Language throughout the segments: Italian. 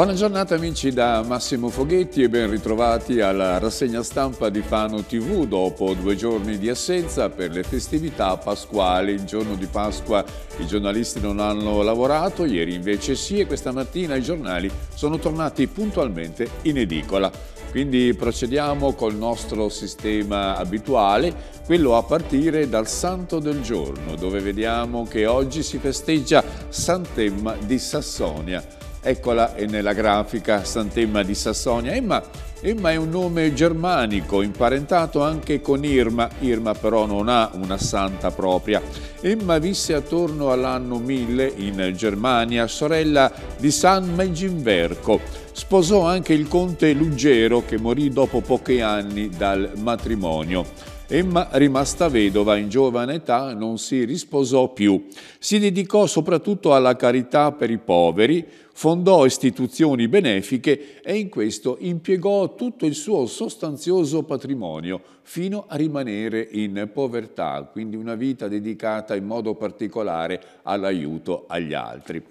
Buona giornata amici da Massimo Foghetti e ben ritrovati alla rassegna stampa di Fano TV dopo due giorni di assenza per le festività pasquali. Il giorno di Pasqua i giornalisti non hanno lavorato, ieri invece sì e questa mattina i giornali sono tornati puntualmente in edicola. Quindi procediamo col nostro sistema abituale, quello a partire dal Santo del Giorno, dove vediamo che oggi si festeggia Sant'Emma di Sassonia. Eccola nella grafica Sant'Emma di Sassonia. Emma, Emma, è un nome germanico, imparentato anche con Irma. Irma però non ha una santa propria. Emma visse attorno all'anno 1000 in Germania, sorella di San Meginverco sposò anche il conte Luggero che morì dopo pochi anni dal matrimonio. Emma, rimasta vedova in giovane età, non si risposò più. Si dedicò soprattutto alla carità per i poveri, fondò istituzioni benefiche e in questo impiegò tutto il suo sostanzioso patrimonio fino a rimanere in povertà, quindi una vita dedicata in modo particolare all'aiuto agli altri.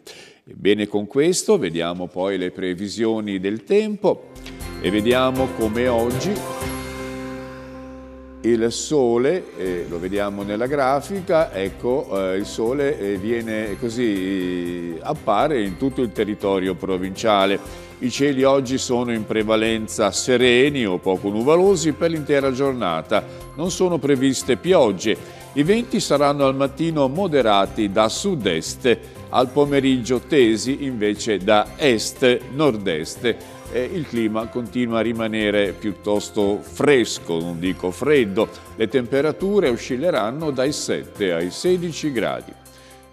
Bene, con questo vediamo poi le previsioni del tempo e vediamo come oggi il sole, eh, lo vediamo nella grafica, ecco eh, il sole eh, viene così, eh, appare in tutto il territorio provinciale. I cieli oggi sono in prevalenza sereni o poco nuvolosi per l'intera giornata, non sono previste piogge. I venti saranno al mattino moderati da sud-est al pomeriggio tesi invece da est-nord-est. il clima continua a rimanere piuttosto fresco, non dico freddo. Le temperature oscilleranno dai 7 ai 16 gradi.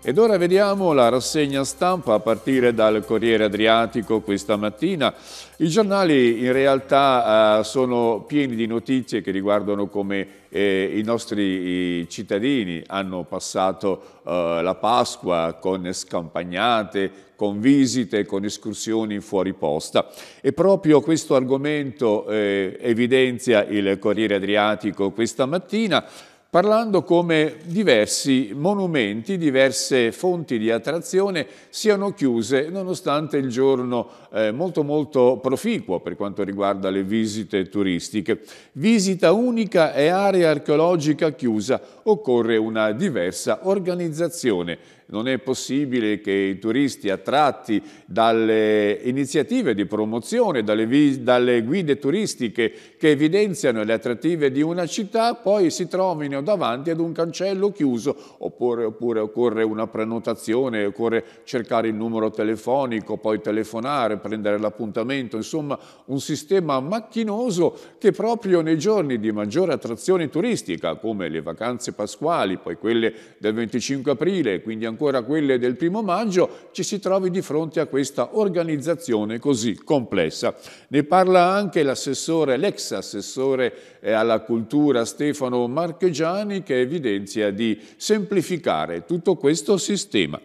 Ed ora vediamo la rassegna stampa a partire dal Corriere Adriatico questa mattina. I giornali in realtà eh, sono pieni di notizie che riguardano come eh, i nostri cittadini hanno passato eh, la Pasqua con scampagnate, con visite, con escursioni fuori posta. E proprio questo argomento evidenzia il Corriere Adriatico questa mattina parlando come diversi monumenti, diverse fonti di attrazione siano chiuse nonostante il giorno eh, molto molto proficuo per quanto riguarda le visite turistiche. Visita unica e area archeologica chiusa, occorre una diversa organizzazione. Non è possibile che i turisti attratti dalle iniziative di promozione, dalle, dalle guide turistiche che evidenziano le attrattive di una città, poi si trovino davanti ad un cancello chiuso, oppure, oppure occorre una prenotazione, occorre cercare il numero telefonico, poi telefonare, prendere l'appuntamento, insomma un sistema macchinoso che proprio nei giorni di maggiore attrazione turistica, come le vacanze pasquali, poi quelle del 25 aprile, quindi ancora quelle del primo maggio, ci si trovi di fronte a questa organizzazione così complessa. Ne parla anche l'assessore, l'ex assessore eh, alla cultura Stefano Marchegiani che evidenzia di semplificare tutto questo sistema.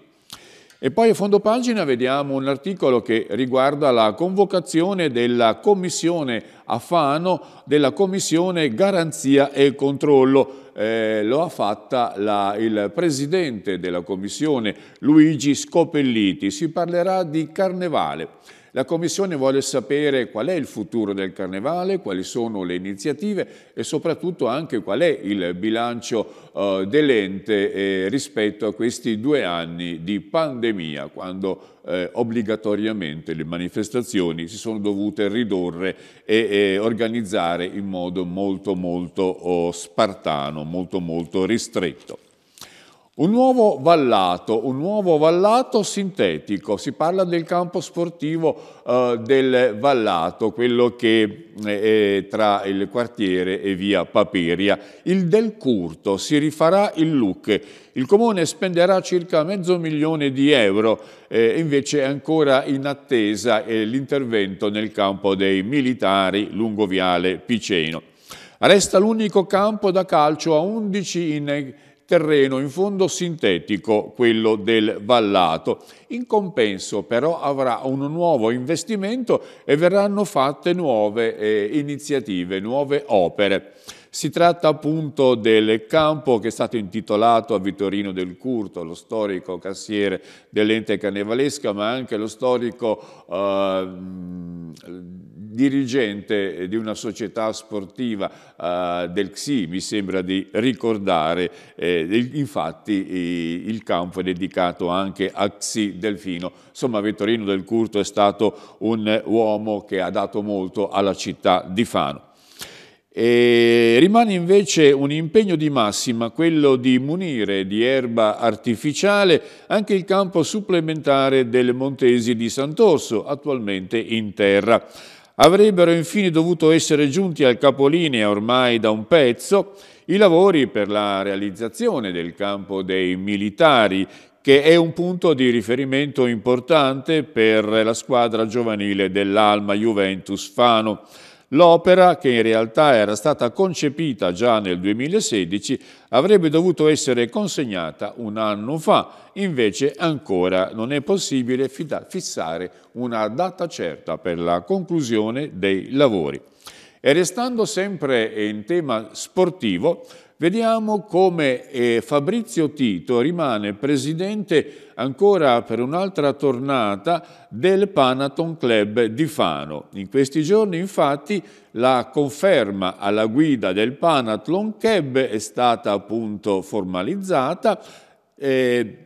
E poi a fondo pagina vediamo un articolo che riguarda la convocazione della commissione a Fano, della commissione garanzia e controllo. Eh, lo ha fatta la, il presidente della commissione Luigi Scopelliti. Si parlerà di carnevale. La Commissione vuole sapere qual è il futuro del Carnevale, quali sono le iniziative e soprattutto anche qual è il bilancio eh, dell'ente eh, rispetto a questi due anni di pandemia, quando eh, obbligatoriamente le manifestazioni si sono dovute ridurre e organizzare in modo molto molto oh, spartano, molto molto ristretto. Un nuovo vallato, un nuovo vallato sintetico, si parla del campo sportivo eh, del vallato, quello che eh, è tra il quartiere e via Paperia. Il del Curto si rifarà il look. Il comune spenderà circa mezzo milione di euro, eh, invece è ancora in attesa eh, l'intervento nel campo dei militari lungo viale Piceno. Resta l'unico campo da calcio a 11 in terreno in fondo sintetico, quello del vallato. In compenso però avrà un nuovo investimento e verranno fatte nuove eh, iniziative, nuove opere. Si tratta appunto del campo che è stato intitolato a Vittorino del Curto, lo storico cassiere dell'ente canevalesca, ma anche lo storico eh, dirigente di una società sportiva eh, del XI, mi sembra di ricordare, eh, infatti il campo è dedicato anche a XI Delfino. Insomma Vittorino del Curto è stato un uomo che ha dato molto alla città di Fano. E rimane invece un impegno di massima, quello di munire di erba artificiale anche il campo supplementare del Montesi di Sant'Orso, attualmente in terra. Avrebbero infine dovuto essere giunti al capolinea ormai da un pezzo i lavori per la realizzazione del campo dei militari, che è un punto di riferimento importante per la squadra giovanile dell'Alma Juventus Fano. L'opera, che in realtà era stata concepita già nel 2016, avrebbe dovuto essere consegnata un anno fa, invece ancora non è possibile fissare una data certa per la conclusione dei lavori. E restando sempre in tema sportivo, Vediamo come eh, Fabrizio Tito rimane presidente ancora per un'altra tornata del Panathon Club di Fano. In questi giorni infatti la conferma alla guida del Panathlon Club è stata appunto formalizzata eh,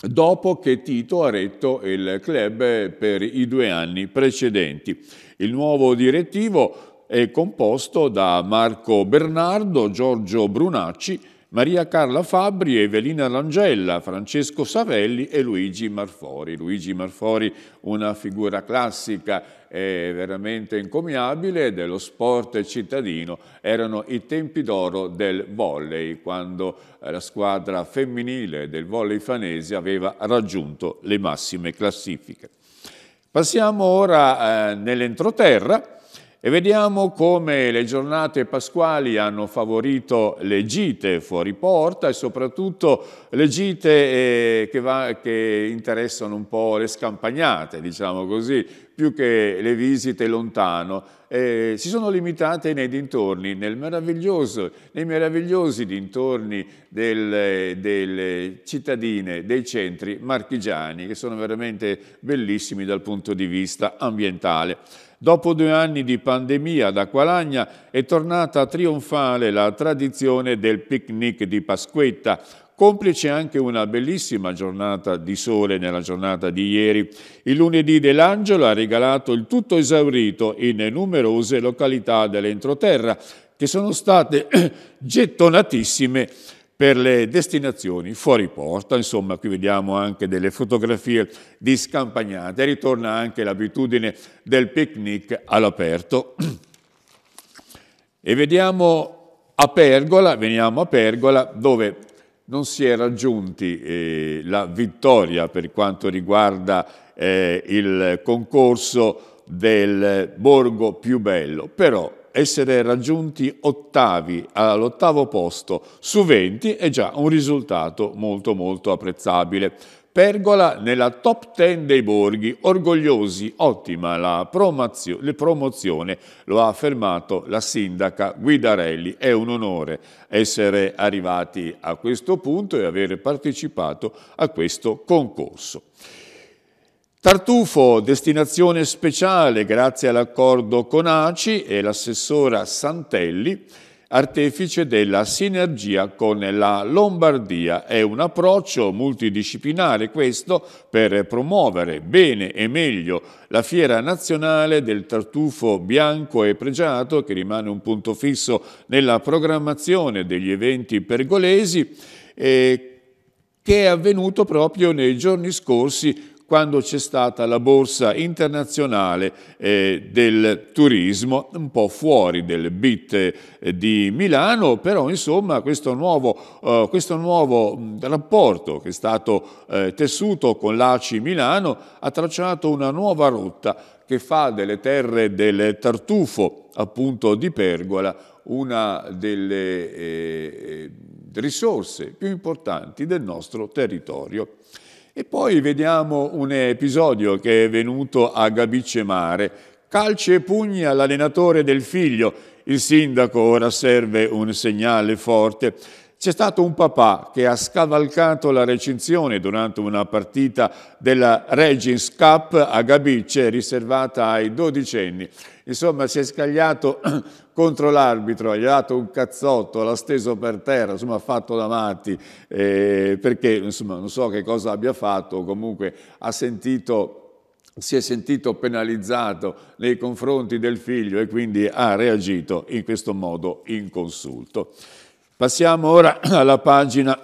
dopo che Tito ha retto il club per i due anni precedenti. Il nuovo direttivo è composto da Marco Bernardo, Giorgio Brunacci, Maria Carla Fabri, Evelina Langella, Francesco Savelli e Luigi Marfori. Luigi Marfori, una figura classica e veramente encomiabile dello sport cittadino, erano i tempi d'oro del volley, quando la squadra femminile del volley fanese aveva raggiunto le massime classifiche. Passiamo ora eh, nell'entroterra, e vediamo come le giornate pasquali hanno favorito le gite fuori porta e soprattutto le gite eh, che, va, che interessano un po' le scampagnate, diciamo così, più che le visite lontano. Eh, si sono limitate nei dintorni, nei meravigliosi dintorni del, delle cittadine, dei centri marchigiani, che sono veramente bellissimi dal punto di vista ambientale. Dopo due anni di pandemia ad Acqualagna è tornata trionfale la tradizione del picnic di Pasquetta, complice anche una bellissima giornata di sole nella giornata di ieri. Il lunedì dell'Angelo ha regalato il tutto esaurito in numerose località dell'entroterra, che sono state gettonatissime per le destinazioni fuori porta, insomma qui vediamo anche delle fotografie di scampagnate, ritorna anche l'abitudine del picnic all'aperto. E vediamo a Pergola, veniamo a Pergola dove non si è raggiunti eh, la vittoria per quanto riguarda eh, il concorso del borgo più bello, però essere raggiunti ottavi all'ottavo posto su 20 è già un risultato molto molto apprezzabile. Pergola nella top 10 dei borghi, orgogliosi, ottima la promozione, lo ha affermato la sindaca Guidarelli. È un onore essere arrivati a questo punto e aver partecipato a questo concorso. Tartufo, destinazione speciale grazie all'accordo con ACI e l'assessora Santelli, artefice della sinergia con la Lombardia. È un approccio multidisciplinare questo per promuovere bene e meglio la fiera nazionale del tartufo bianco e pregiato che rimane un punto fisso nella programmazione degli eventi pergolesi che è avvenuto proprio nei giorni scorsi quando c'è stata la borsa internazionale eh, del turismo, un po' fuori del BIT eh, di Milano, però insomma questo nuovo, eh, questo nuovo rapporto che è stato eh, tessuto con l'ACI Milano ha tracciato una nuova rotta che fa delle terre del tartufo, appunto di Pergola, una delle eh, eh, risorse più importanti del nostro territorio. E poi vediamo un episodio che è venuto a Gabice Mare. Calci e pugni all'allenatore del figlio. Il sindaco ora serve un segnale forte. C'è stato un papà che ha scavalcato la recinzione durante una partita della Regins Cup a Gabice riservata ai dodicenni. Insomma, si è scagliato contro l'arbitro, gli ha dato un cazzotto, l'ha steso per terra, insomma, ha fatto davanti, eh, perché insomma, non so che cosa abbia fatto, comunque ha sentito si è sentito penalizzato nei confronti del figlio e quindi ha reagito in questo modo inconsulto. Passiamo ora alla pagina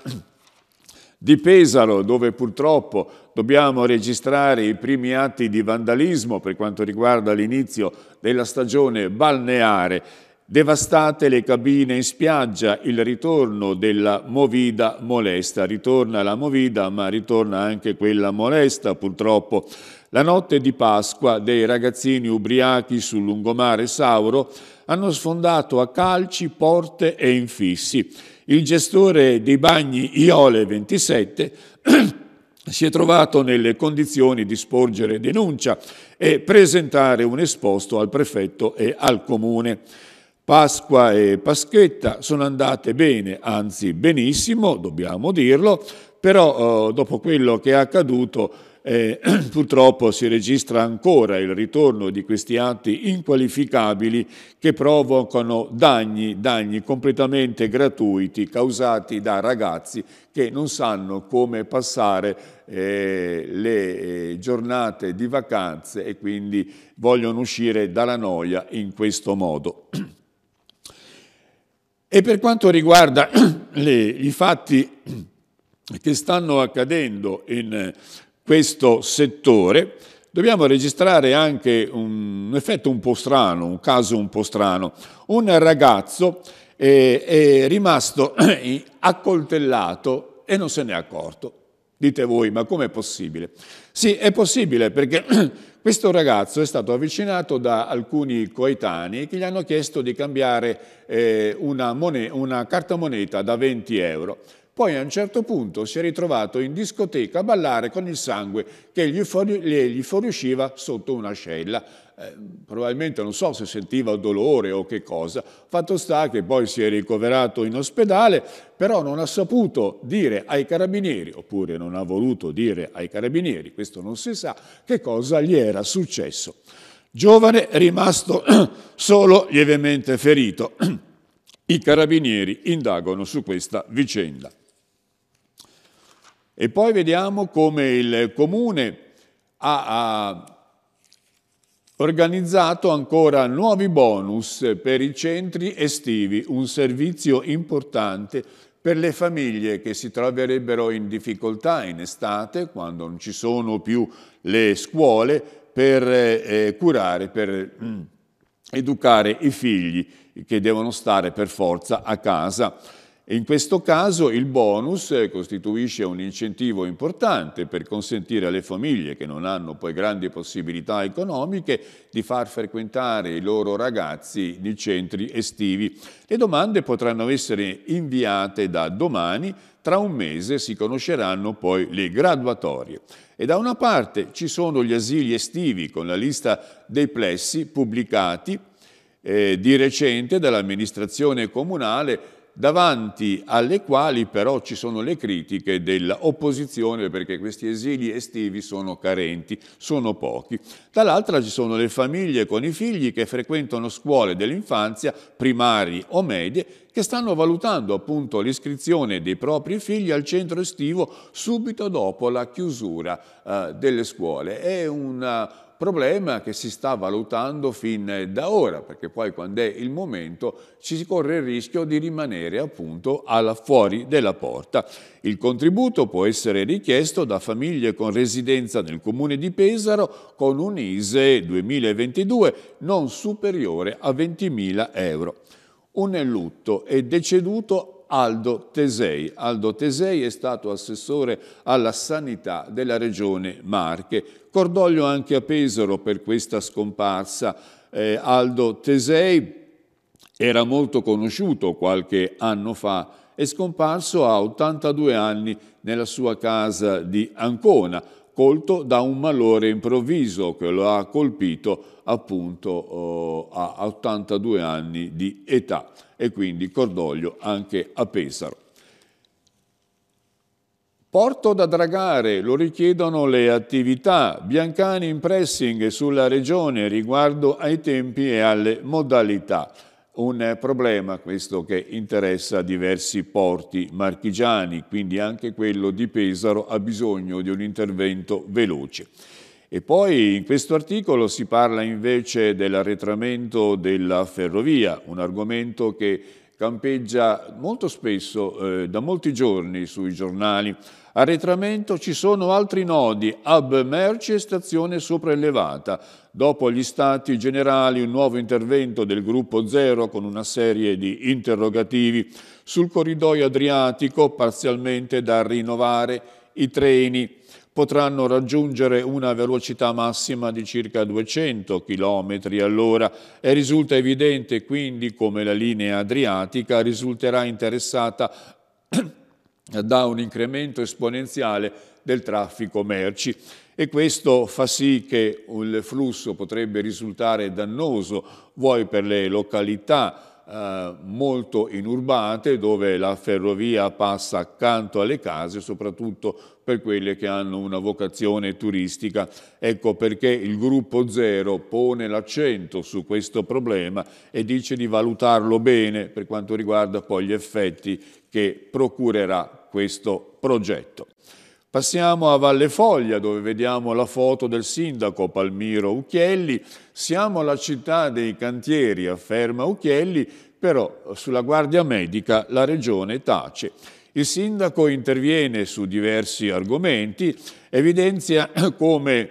di Pesaro, dove purtroppo dobbiamo registrare i primi atti di vandalismo per quanto riguarda l'inizio della stagione balneare, devastate le cabine in spiaggia, il ritorno della Movida molesta. Ritorna la Movida, ma ritorna anche quella molesta, purtroppo. La notte di Pasqua dei ragazzini ubriachi sul lungomare Sauro hanno sfondato a calci porte e infissi il gestore dei bagni Iole 27 si è trovato nelle condizioni di sporgere denuncia e presentare un esposto al prefetto e al comune. Pasqua e Paschetta sono andate bene, anzi benissimo, dobbiamo dirlo, però eh, dopo quello che è accaduto eh, purtroppo si registra ancora il ritorno di questi atti inqualificabili che provocano danni, danni completamente gratuiti causati da ragazzi che non sanno come passare eh, le eh, giornate di vacanze e quindi vogliono uscire dalla noia in questo modo. E per quanto riguarda le, i fatti che stanno accadendo in questo settore, dobbiamo registrare anche un effetto un po' strano, un caso un po' strano. Un ragazzo è, eh, è rimasto accoltellato e non se n'è accorto. Dite voi, ma com'è possibile? Sì, è possibile perché questo ragazzo è stato avvicinato da alcuni coetanei che gli hanno chiesto di cambiare eh, una, moneta, una carta moneta da 20 euro. Poi a un certo punto si è ritrovato in discoteca a ballare con il sangue che gli, fuori, gli fuoriusciva sotto un'ascella. Eh, probabilmente non so se sentiva dolore o che cosa. Fatto sta che poi si è ricoverato in ospedale, però non ha saputo dire ai carabinieri, oppure non ha voluto dire ai carabinieri, questo non si sa, che cosa gli era successo. Giovane rimasto solo lievemente ferito. I carabinieri indagano su questa vicenda. E poi vediamo come il comune ha, ha organizzato ancora nuovi bonus per i centri estivi, un servizio importante per le famiglie che si troverebbero in difficoltà in estate, quando non ci sono più le scuole, per eh, curare, per mm, educare i figli che devono stare per forza a casa. In questo caso il bonus eh, costituisce un incentivo importante per consentire alle famiglie che non hanno poi grandi possibilità economiche di far frequentare i loro ragazzi nei centri estivi. Le domande potranno essere inviate da domani, tra un mese si conosceranno poi le graduatorie. E da una parte ci sono gli asili estivi con la lista dei plessi pubblicati eh, di recente dall'amministrazione comunale davanti alle quali però ci sono le critiche dell'opposizione perché questi esili estivi sono carenti, sono pochi. Dall'altra ci sono le famiglie con i figli che frequentano scuole dell'infanzia, primari o medie, che stanno valutando appunto l'iscrizione dei propri figli al centro estivo subito dopo la chiusura eh, delle scuole. È una problema che si sta valutando fin da ora, perché poi quando è il momento ci si corre il rischio di rimanere appunto alla, fuori della porta. Il contributo può essere richiesto da famiglie con residenza nel comune di Pesaro con un ISE 2022 non superiore a 20.000 euro. Un lutto è deceduto Aldo Tesei. Aldo Tesei è stato assessore alla sanità della regione Marche. Cordoglio anche a Pesaro per questa scomparsa. Eh, Aldo Tesei era molto conosciuto qualche anno fa è scomparso a 82 anni nella sua casa di Ancona, colto da un malore improvviso che lo ha colpito appunto eh, a 82 anni di età e quindi cordoglio anche a Pesaro. Porto da dragare, lo richiedono le attività, Biancani in pressing sulla regione riguardo ai tempi e alle modalità. Un problema questo che interessa diversi porti marchigiani, quindi anche quello di Pesaro ha bisogno di un intervento veloce. E poi in questo articolo si parla invece dell'arretramento della ferrovia, un argomento che campeggia molto spesso, eh, da molti giorni, sui giornali. Arretramento ci sono altri nodi, hub merci e stazione sopraelevata. Dopo gli stati generali un nuovo intervento del gruppo Zero con una serie di interrogativi sul corridoio adriatico parzialmente da rinnovare i treni potranno raggiungere una velocità massima di circa 200 km all'ora e risulta evidente quindi come la linea adriatica risulterà interessata da un incremento esponenziale del traffico merci e questo fa sì che il flusso potrebbe risultare dannoso vuoi per le località eh, molto inurbate dove la ferrovia passa accanto alle case, soprattutto per quelle che hanno una vocazione turistica. Ecco perché il gruppo Zero pone l'accento su questo problema e dice di valutarlo bene per quanto riguarda poi gli effetti che procurerà questo progetto. Passiamo a Valle Foglia dove vediamo la foto del sindaco Palmiro Ucchielli. Siamo la città dei cantieri, afferma Ucchielli, però sulla guardia medica la regione tace. Il sindaco interviene su diversi argomenti, evidenzia come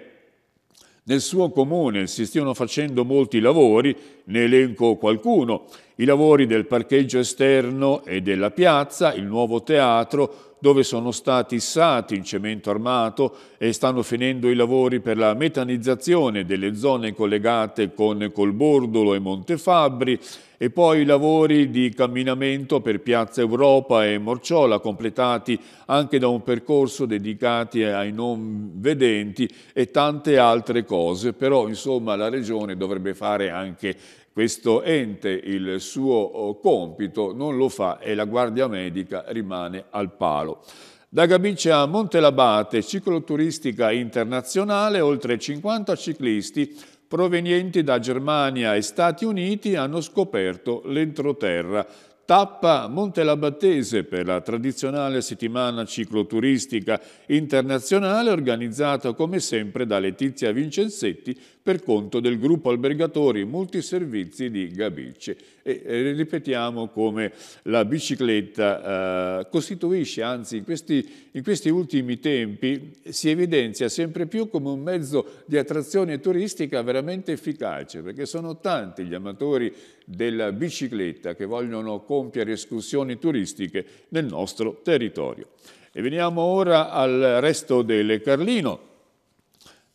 nel suo comune si stiano facendo molti lavori, ne elenco qualcuno, i lavori del parcheggio esterno e della piazza, il nuovo teatro, dove sono stati issati in cemento armato e stanno finendo i lavori per la metanizzazione delle zone collegate con Colbordolo e Montefabbri e poi i lavori di camminamento per Piazza Europa e Morciola completati anche da un percorso dedicato ai non vedenti e tante altre cose, però insomma la Regione dovrebbe fare anche questo ente il suo oh, compito, non lo fa e la guardia medica rimane al palo. Da Gabice a Montelabate, cicloturistica internazionale, oltre 50 ciclisti provenienti da Germania e Stati Uniti hanno scoperto l'entroterra tappa Montelabattese per la tradizionale settimana cicloturistica internazionale organizzata come sempre da Letizia Vincenzetti per conto del gruppo albergatori multiservizi di Gabice e ripetiamo come la bicicletta eh, costituisce, anzi in questi, in questi ultimi tempi si evidenzia sempre più come un mezzo di attrazione turistica veramente efficace, perché sono tanti gli amatori della bicicletta che vogliono compiere escursioni turistiche nel nostro territorio. E veniamo ora al resto del Carlino,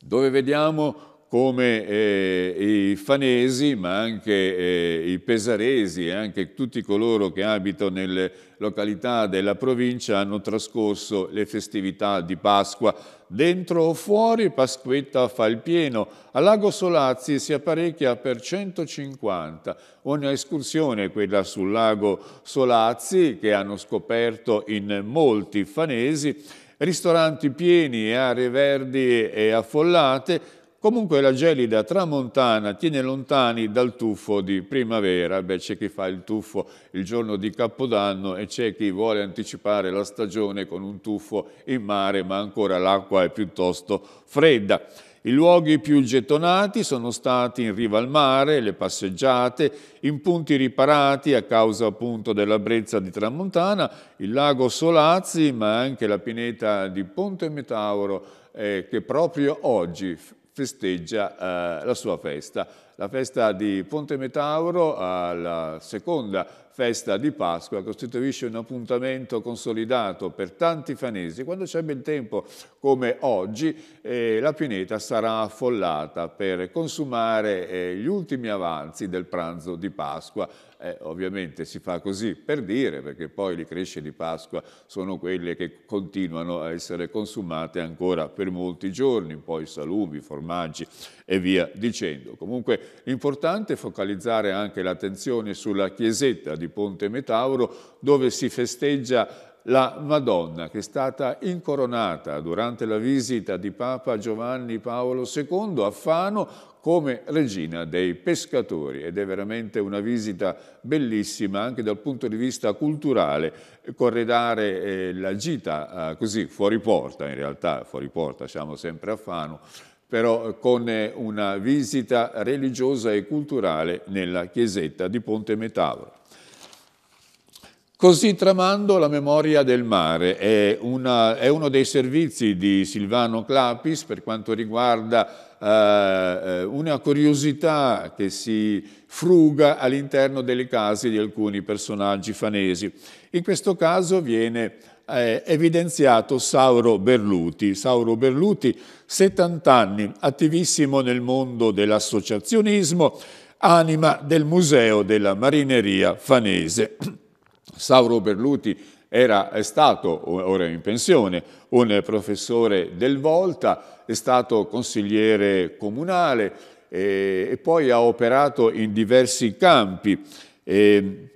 dove vediamo come eh, i fanesi, ma anche eh, i pesaresi e anche tutti coloro che abitano nelle località della provincia hanno trascorso le festività di Pasqua. Dentro o fuori Pasquetta fa il pieno. A Lago Solazzi si apparecchia per 150. Una escursione, quella sul lago Solazzi, che hanno scoperto in molti fanesi, ristoranti pieni e aree verdi e affollate, Comunque la gelida tramontana tiene lontani dal tuffo di primavera, beh c'è chi fa il tuffo il giorno di Capodanno e c'è chi vuole anticipare la stagione con un tuffo in mare ma ancora l'acqua è piuttosto fredda. I luoghi più gettonati sono stati in riva al mare, le passeggiate, in punti riparati a causa appunto della brezza di Tramontana, il lago Solazzi ma anche la pineta di Ponte Metauro eh, che proprio oggi festeggia eh, la sua festa. La festa di Ponte Metauro, eh, la seconda festa di Pasqua, costituisce un appuntamento consolidato per tanti fanesi. Quando c'è bel tempo, come oggi, eh, la pineta sarà affollata per consumare eh, gli ultimi avanzi del pranzo di Pasqua eh, ovviamente si fa così per dire, perché poi le cresce di Pasqua sono quelle che continuano a essere consumate ancora per molti giorni, poi salumi, formaggi e via dicendo. Comunque importante focalizzare anche l'attenzione sulla chiesetta di Ponte Metauro dove si festeggia la Madonna che è stata incoronata durante la visita di Papa Giovanni Paolo II a Fano come regina dei pescatori ed è veramente una visita bellissima anche dal punto di vista culturale corredare eh, la gita eh, così fuori porta in realtà fuori porta siamo sempre a Fano però con eh, una visita religiosa e culturale nella chiesetta di Ponte Metavro. Così tramando la memoria del mare è, una, è uno dei servizi di Silvano Clapis per quanto riguarda eh, una curiosità che si fruga all'interno delle case di alcuni personaggi fanesi. In questo caso viene eh, evidenziato Sauro Berluti. Sauro Berluti, 70 anni, attivissimo nel mondo dell'associazionismo, anima del Museo della Marineria Fanese. Sauro Berluti era stato, ora in pensione, un professore del Volta, è stato consigliere comunale eh, e poi ha operato in diversi campi. Eh,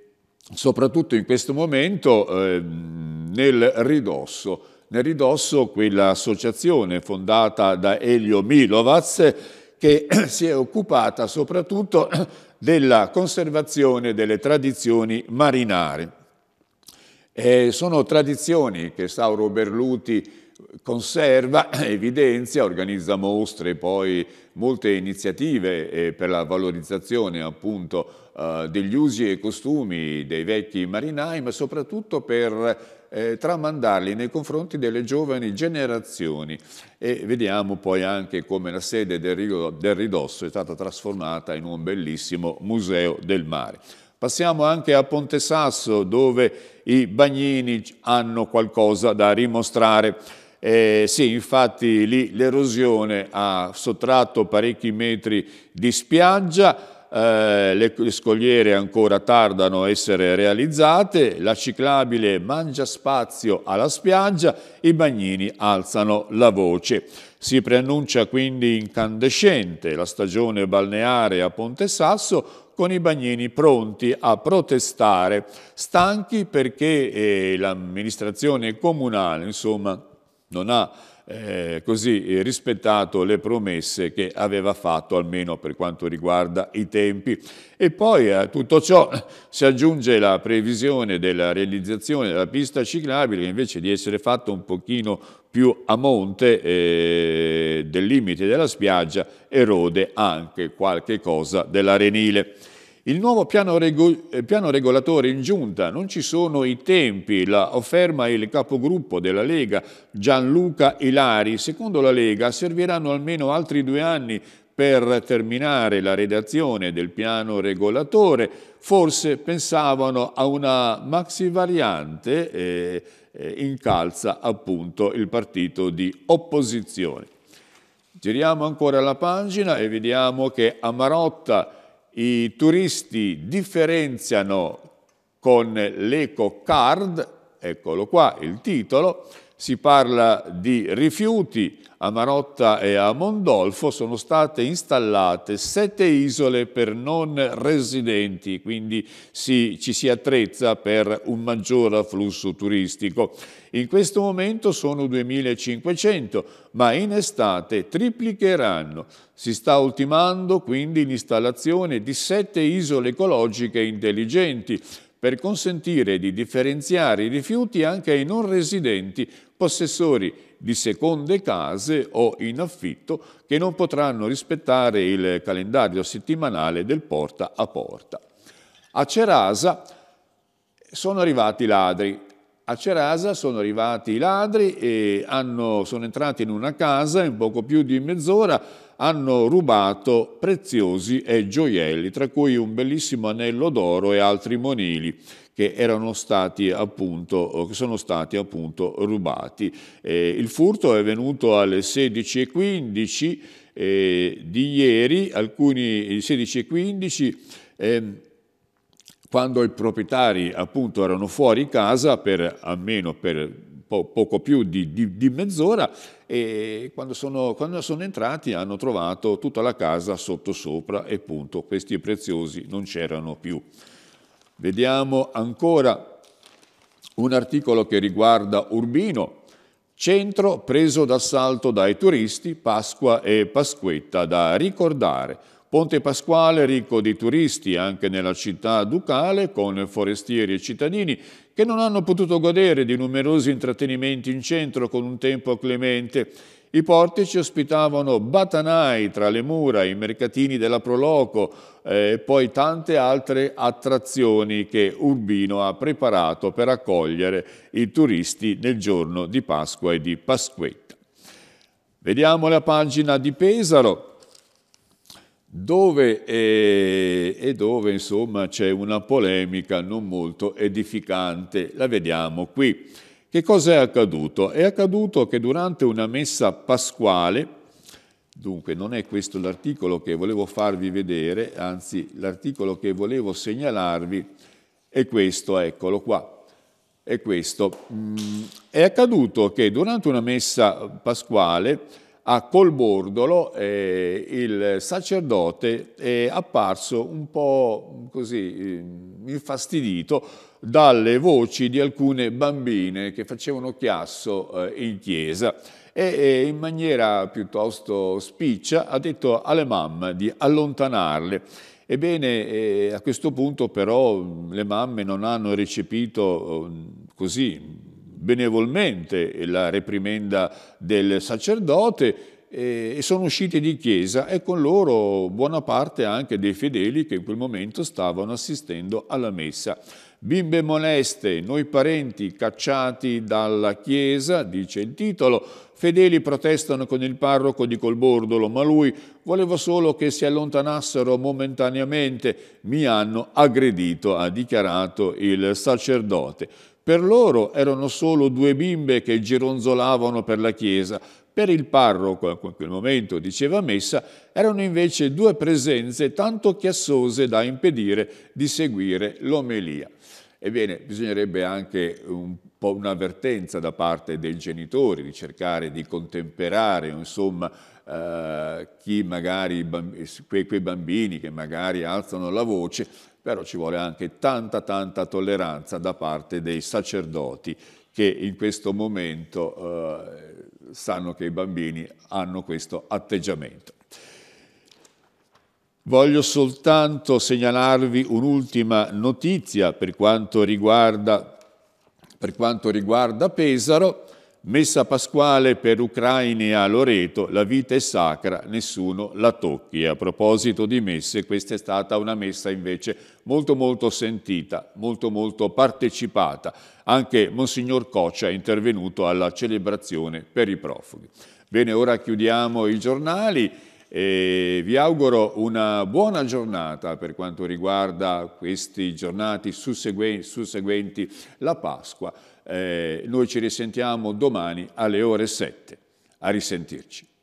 soprattutto in questo momento eh, nel ridosso. Nel ridosso quell'associazione fondata da Elio Milovaz che si è occupata soprattutto della conservazione delle tradizioni marinare. Eh, sono tradizioni che Sauro Berluti conserva, evidenzia, organizza mostre, poi molte iniziative eh, per la valorizzazione appunto eh, degli usi e costumi dei vecchi marinai, ma soprattutto per eh, tramandarli nei confronti delle giovani generazioni e vediamo poi anche come la sede del, del Ridosso è stata trasformata in un bellissimo museo del mare. Passiamo anche a Ponte Sasso dove i bagnini hanno qualcosa da rimostrare. Eh, sì, infatti lì l'erosione ha sottratto parecchi metri di spiaggia, eh, le scogliere ancora tardano a essere realizzate, la ciclabile mangia spazio alla spiaggia, i bagnini alzano la voce. Si preannuncia quindi incandescente la stagione balneare a Ponte Sasso con i bagnini pronti a protestare, stanchi perché eh, l'amministrazione comunale insomma, non ha eh, così rispettato le promesse che aveva fatto, almeno per quanto riguarda i tempi. E poi a eh, tutto ciò eh, si aggiunge la previsione della realizzazione della pista ciclabile, che invece di essere fatta un pochino più a monte eh, del limite della spiaggia, erode anche qualche cosa dell'arenile. Il nuovo piano, rego eh, piano regolatore in giunta, non ci sono i tempi, la afferma il capogruppo della Lega Gianluca Ilari. Secondo la Lega serviranno almeno altri due anni per terminare la redazione del piano regolatore, forse pensavano a una maxi variante eh, eh, incalza appunto il partito di opposizione. Giriamo ancora la pagina e vediamo che a Marotta i turisti differenziano con l'eco card, eccolo qua il titolo, si parla di rifiuti, a Marotta e a Mondolfo sono state installate sette isole per non residenti, quindi si, ci si attrezza per un maggior afflusso turistico. In questo momento sono 2.500, ma in estate triplicheranno. Si sta ultimando quindi l'installazione di sette isole ecologiche intelligenti per consentire di differenziare i rifiuti anche ai non residenti possessori di seconde case o in affitto che non potranno rispettare il calendario settimanale del porta a porta. A Cerasa sono arrivati i ladri. A Cerasa sono arrivati i ladri e hanno, sono entrati in una casa in poco più di mezz'ora hanno rubato preziosi e gioielli, tra cui un bellissimo anello d'oro e altri monili che, erano stati appunto, che sono stati appunto rubati. Eh, il furto è venuto alle 16.15 eh, di ieri, alcuni 16.15, eh, quando i proprietari appunto erano fuori casa per almeno per po poco più di, di, di mezz'ora e quando sono, quando sono, entrati hanno trovato tutta la casa sotto sopra e appunto questi preziosi non c'erano più. Vediamo ancora un articolo che riguarda Urbino, centro preso d'assalto dai turisti, Pasqua e Pasquetta da ricordare. Ponte Pasquale ricco di turisti anche nella città ducale con forestieri e cittadini che non hanno potuto godere di numerosi intrattenimenti in centro con un tempo clemente i portici ospitavano batanai tra le mura, i mercatini della Proloco eh, e eh, poi tante altre attrazioni che Urbino ha preparato per accogliere i turisti nel giorno di Pasqua e di Pasquetta. Vediamo la pagina di Pesaro dove, eh, e dove insomma c'è una polemica non molto edificante. La vediamo qui. Che cosa è accaduto? È accaduto che durante una messa pasquale, dunque non è questo l'articolo che volevo farvi vedere, anzi l'articolo che volevo segnalarvi è questo, eccolo qua è questo. Mm, è accaduto che durante una messa pasquale a Colbordolo eh, il sacerdote è apparso un po' così eh, infastidito dalle voci di alcune bambine che facevano chiasso eh, in chiesa e eh, in maniera piuttosto spiccia ha detto alle mamme di allontanarle Ebbene, eh, a questo punto però mm, le mamme non hanno recepito eh, così benevolmente la reprimenda del sacerdote e sono usciti di chiesa e con loro buona parte anche dei fedeli che in quel momento stavano assistendo alla messa. Bimbe moleste, noi parenti cacciati dalla chiesa, dice il titolo, fedeli protestano con il parroco di Colbordolo, ma lui voleva solo che si allontanassero momentaneamente, mi hanno aggredito, ha dichiarato il sacerdote. Per loro erano solo due bimbe che gironzolavano per la chiesa, per il parroco, in quel momento diceva messa, erano invece due presenze tanto chiassose da impedire di seguire l'omelia. Ebbene, bisognerebbe anche un po' un'avvertenza da parte dei genitori di cercare di contemperare, insomma, eh, chi magari, quei bambini che magari alzano la voce però ci vuole anche tanta tanta tolleranza da parte dei sacerdoti che in questo momento eh, sanno che i bambini hanno questo atteggiamento. Voglio soltanto segnalarvi un'ultima notizia per quanto riguarda, per quanto riguarda Pesaro, Messa pasquale per ucraini a Loreto, la vita è sacra, nessuno la tocchi. A proposito di messe, questa è stata una messa invece molto molto sentita, molto molto partecipata. Anche Monsignor Coccia è intervenuto alla celebrazione per i profughi. Bene, ora chiudiamo i giornali e vi auguro una buona giornata per quanto riguarda questi giornati susseguenti, susseguenti la Pasqua. Eh, noi ci risentiamo domani alle ore 7. A risentirci.